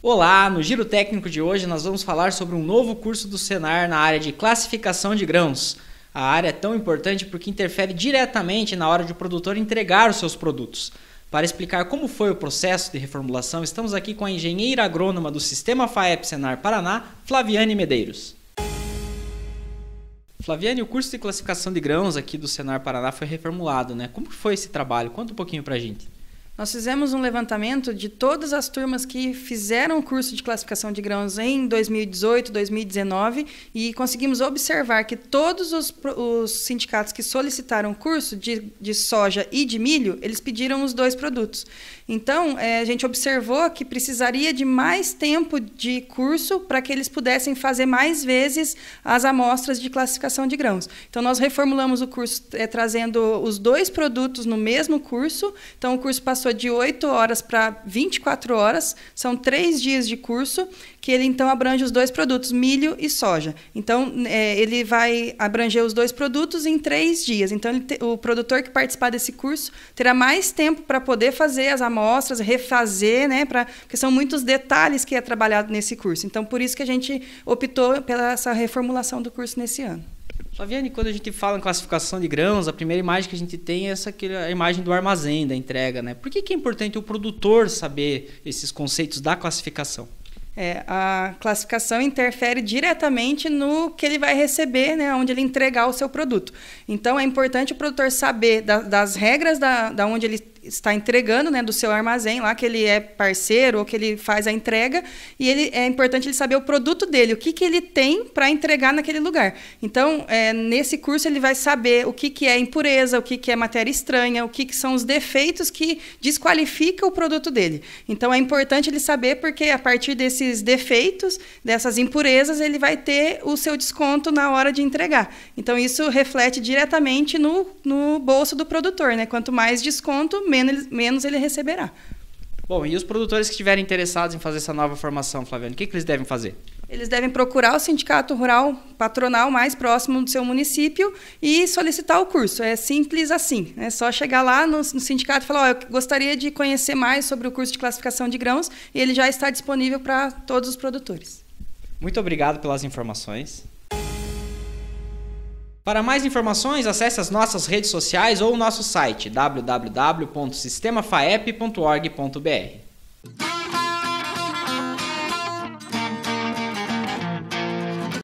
Olá, no Giro Técnico de hoje nós vamos falar sobre um novo curso do Senar na área de classificação de grãos. A área é tão importante porque interfere diretamente na hora de o produtor entregar os seus produtos. Para explicar como foi o processo de reformulação, estamos aqui com a engenheira agrônoma do Sistema FAEP Senar Paraná, Flaviane Medeiros. Flaviane, o curso de classificação de grãos aqui do Senar Paraná foi reformulado, né? Como foi esse trabalho? Conta um pouquinho pra gente. Nós fizemos um levantamento de todas as turmas que fizeram o curso de classificação de grãos em 2018, 2019 e conseguimos observar que todos os, os sindicatos que solicitaram o curso de, de, soja e de milho, eles pediram os dois produtos. Então, é, a gente observou que precisaria de mais tempo de curso para que eles pudessem fazer mais vezes as amostras de classificação de grãos. Então, nós reformulamos o curso é, trazendo os dois produtos no mesmo curso. Então, o curso passou passou de 8 horas para 24 horas, são três dias de curso, que ele então abrange os dois produtos, milho e soja. Então, é, ele vai abranger os dois produtos em três dias. Então, te, o produtor que participar desse curso terá mais tempo para poder fazer as amostras, refazer, né? Pra, porque são muitos detalhes que é trabalhado nesse curso. Então, por isso que a gente optou pela essa reformulação do curso nesse ano. Flaviane, quando a gente fala em classificação de grãos, a primeira imagem que a gente tem é essa, a imagem do armazém, da entrega. Né? Por que, que é importante o produtor saber esses conceitos da classificação? É, a classificação interfere diretamente no que ele vai receber, né, onde ele entregar o seu produto. Então, é importante o produtor saber da, das regras da, da onde ele está entregando, né, do seu armazém lá, que ele é parceiro ou que ele faz a entrega, e ele é importante ele saber o produto dele, o que, que ele tem para entregar naquele lugar. Então, é, nesse curso ele vai saber o que, que é impureza, o que, que é matéria estranha, o que, que são os defeitos que desqualificam o produto dele. Então, é importante ele saber porque a partir desses defeitos, dessas impurezas, ele vai ter o seu desconto na hora de entregar. Então, isso reflete diretamente no, no bolso do produtor, né? Quanto mais desconto, menos menos, menos ele receberá. Bom, e os produtores que estiverem interessados em fazer essa nova formação, Flaviano, o que, que eles devem fazer? Eles devem procurar o sindicato rural patronal mais próximo do seu município e solicitar o curso. É simples assim. Né? É só chegar lá no, no sindicato e falar: oh, eu gostaria de conhecer mais sobre o curso de classificação de grãos e ele já está disponível para todos os produtores. Muito obrigado pelas informações. Para mais informações, acesse as nossas redes sociais ou o nosso site www.sistemafaep.org.br.